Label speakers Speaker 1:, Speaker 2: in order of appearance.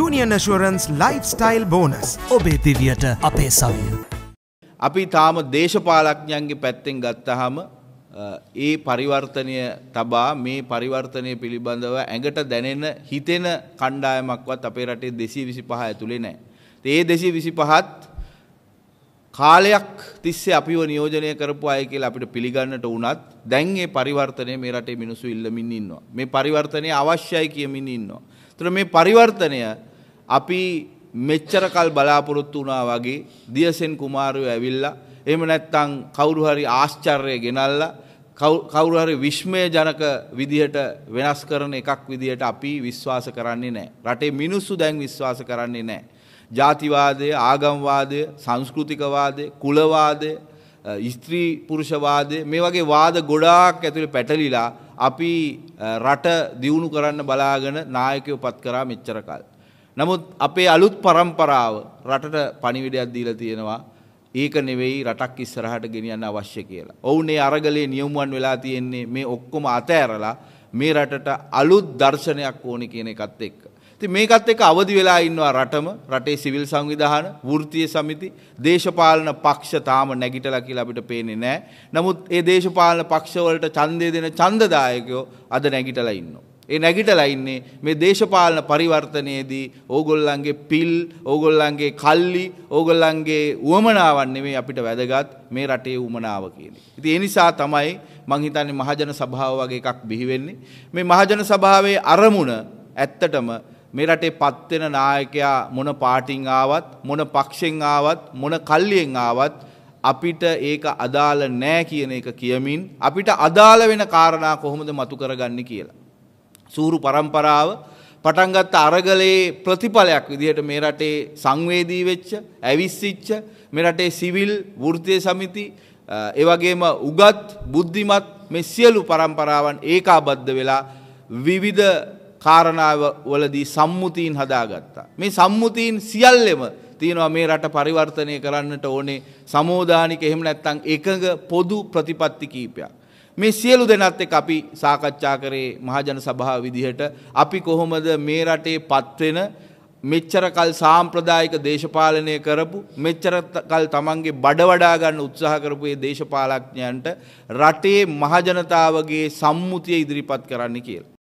Speaker 1: Union ශුවරන්ස් lifestyle bonus ඔබේ දිවියට අපේ සවිය. අපි තාම දේශපාලක්ඥන්ගේ පැත්තෙන් ගත්තහම ඒ පරිවර්තනය තබා මේ පරිවර්තනය පිළිබඳව ඇඟට දැනෙන හිතෙන කණ්ඩායමක්වත් අපේ රටේ දෙසී විසි පහ ඇතුළේ නෑ. ඒ දෙසී විසි පහත් කාලයක් තිස්සේ අපිව නියෝජනය කරපු අය කියලා අපිට පිළිගන්නට වුණත් දැන් මේ පරිවර්තනය මේ රටේ මිනිස්සු ඉල්ලමින් ඉන්නවා. මේ පරිවර්තනය අවශ්‍යයි කියමින් ඉන්නවා. ඒතර මේ පරිවර්තනය අපි මෙච්චර කල් බලාපොරොත්තු වුණා වගේ දියසෙන් කුමාරයෝ ඇවිල්ලා එහෙම නැත්නම් කවුරු හරි ආශ්චර්යය ගෙනල්ලා කවුරු හරි විශ්මය ජනක විදිහට වෙනස් කරන එකක් විදිහට අපි විශ්වාස කරන්නේ නැහැ. රටේ මිනිස්සු දැන් විශ්වාස කරන්නේ නැහැ. ජාතිවාදය, ආගම්වාදය, සංස්කෘතිකවාදය, කුලවාදය, ස්ත්‍රී පුරුෂවාදය මේ වගේ වාද ගොඩාක් ඇතුලේ පැටලිලා අපි රට දියුණු කරන්න බලාගෙන නායකයෝ පත් කරා මෙච්චර කල්. නමුත් අපේ අලුත් පරම්පරාව රටට පණිවිඩයක් දීලා තියෙනවා ඒක නෙවෙයි රටක් ඉස්සරහට ගෙනියන්න අවශ්‍ය කියලා. ඔවුන් ඒ අරගලයේ නියමුවන් වෙලා තියෙන්නේ මේ ඔක්කොම අතෑරලා මේ රටට අලුත් දර්ශනයක් ඕනි කියන එකත් එක්ක. ඉතින් මේකත් එක්ක අවදි වෙලා ඉන්නවා රටම රටේ සිවිල් සංවිධාන, වෘත්තීය සමිති, දේශපාලන පක්ෂ තාම නැගිටලා කියලා අපිට පේන්නේ නැහැ. නමුත් ඒ දේශපාලන පක්ෂ වලට ඡන්දය දෙන ඡන්දදායකයෝ අද නැගිටලා ඉන්නවා. ඒ නැගිටලා ඉන්නේ මේ දේශපාලන පරිවර්තනයේදී ඕගොල්ලන්ගේ පිල් ඕගොල්ලන්ගේ කල්ලි ඕගොල්ලන්ගේ උවමනාවන් නෙමෙයි අපිට වැදගත් මේ රටේ උමනාව කියන්නේ. ඉතින් ඒ නිසා තමයි මං හිතන්නේ මහජන සභාව වගේ එකක් බිහි වෙන්නේ. මේ මහජන සභාවේ අරමුණ ඇත්තටම මේ රටේ පත් වෙන නායකයා මොන පාටින් ආවත් මොන පක්ෂෙන් ආවත් මොන කල්ලියෙන් ආවත් අපිට ඒක අදාළ නෑ කියන එක කියමින් අපිට අදාළ වෙන කාරණා කොහොමද මතු කරගන්නේ කියලා. සූරු පරම්පරාව පටන්ගත්ත අරගලයේ ප්‍රතිඵලයක් විදිහට මේ රටේ සංවේදී වෙච්ච ඇවිස්සිච්ච මේ රටේ සිවිල් වෘතිය සමිති ඒවගේම උගත් බුද්ධිමත් මෙ සියලු පරම්පරාවන් ඒකාබද්ධ වෙලා විවිධ කාරණාව වලදී සම්මුතීන් හදාගත්තා. මේ සම්මුතීන් සියල්ලෙම තියෙනවා මේ රට පරිවර්තනය කරන්නට ඕනේ සමෝධානික එහෙම නැත්තං එකඟ පොදු ප්‍රතිපත්ති කීපයක්. මේ සියලු දෙනත් එක අපි සාකච්ඡා කරේ මහජන සභාව විදිහට අපි කොහොමද මේ රටේ පත්වෙන මෙච්චර කල් සාම්ප්‍රදායික දේශපාලනය කරපු මෙච්චර කල් තමන්ගේ බඩ වඩා ගන්න උත්සාහ කරපු ඒ දේශපාලඥයන්ට රටේ මහජනතාවගේ සම්මුතිය ඉදිරිපත් කරන්න කියලා